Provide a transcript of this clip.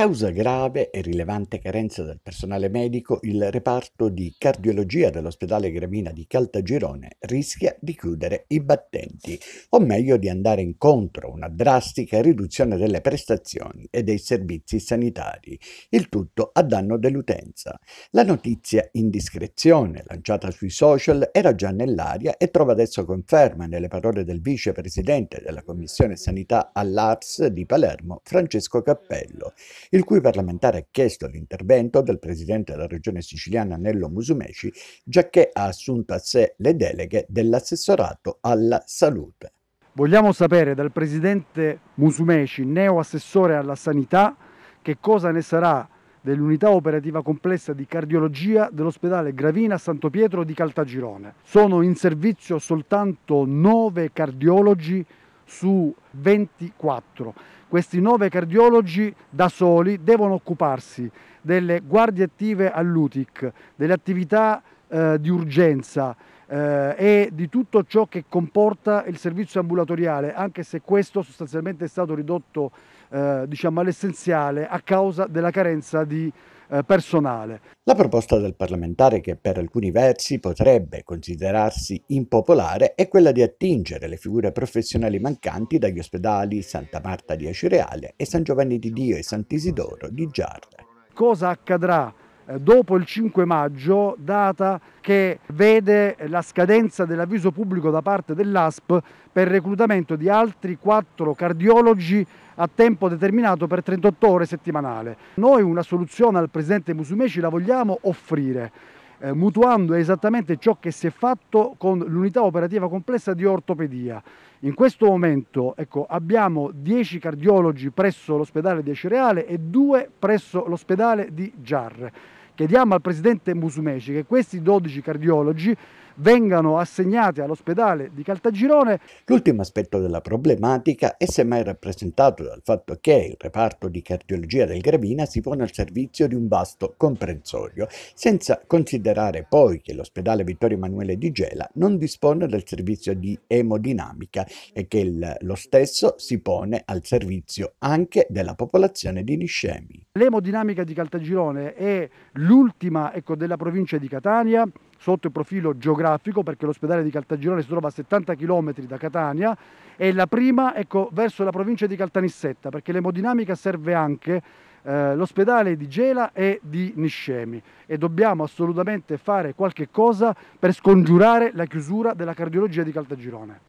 Causa grave e rilevante carenza del personale medico, il reparto di cardiologia dell'ospedale Gravina di Caltagirone rischia di chiudere i battenti, o meglio di andare incontro a una drastica riduzione delle prestazioni e dei servizi sanitari, il tutto a danno dell'utenza. La notizia in discrezione, lanciata sui social era già nell'aria e trova adesso conferma nelle parole del vicepresidente della Commissione Sanità all'ARS di Palermo, Francesco Cappello il cui parlamentare ha chiesto l'intervento del presidente della regione siciliana Nello Musumeci, giacché ha assunto a sé le deleghe dell'assessorato alla salute. Vogliamo sapere dal presidente Musumeci, neo assessore alla sanità, che cosa ne sarà dell'unità operativa complessa di cardiologia dell'ospedale Gravina Santo Pietro di Caltagirone. Sono in servizio soltanto nove cardiologi su 24. Questi nove cardiologi da soli devono occuparsi delle guardie attive all'UTIC, delle attività eh, di urgenza, eh, e di tutto ciò che comporta il servizio ambulatoriale, anche se questo sostanzialmente è stato ridotto eh, diciamo all'essenziale a causa della carenza di eh, personale. La proposta del parlamentare, che per alcuni versi potrebbe considerarsi impopolare, è quella di attingere le figure professionali mancanti dagli ospedali Santa Marta di Acireale e San Giovanni di Dio e Sant'Isidoro di Giarda. Cosa accadrà? Eh, dopo il 5 maggio, data che vede la scadenza dell'avviso pubblico da parte dell'ASP per reclutamento di altri quattro cardiologi a tempo determinato per 38 ore settimanale. Noi una soluzione al presidente Musumeci la vogliamo offrire eh, mutuando esattamente ciò che si è fatto con l'unità operativa complessa di ortopedia. In questo momento ecco, abbiamo 10 cardiologi presso l'ospedale di Acereale e 2 presso l'ospedale di Giarre. Chiediamo al presidente Musumeci che questi 12 cardiologi vengano assegnati all'ospedale di Caltagirone. L'ultimo aspetto della problematica è semmai rappresentato dal fatto che il reparto di cardiologia del Gravina si pone al servizio di un vasto comprensorio, senza considerare poi che l'ospedale Vittorio Emanuele di Gela non dispone del servizio di emodinamica e che il, lo stesso si pone al servizio anche della popolazione di Niscemi. L'emodinamica di Caltagirone è l'ultima ecco, della provincia di Catania sotto il profilo geografico perché l'ospedale di Caltagirone si trova a 70 km da Catania e la prima ecco, verso la provincia di Caltanissetta perché l'emodinamica serve anche eh, l'ospedale di Gela e di Niscemi e dobbiamo assolutamente fare qualche cosa per scongiurare la chiusura della cardiologia di Caltagirone.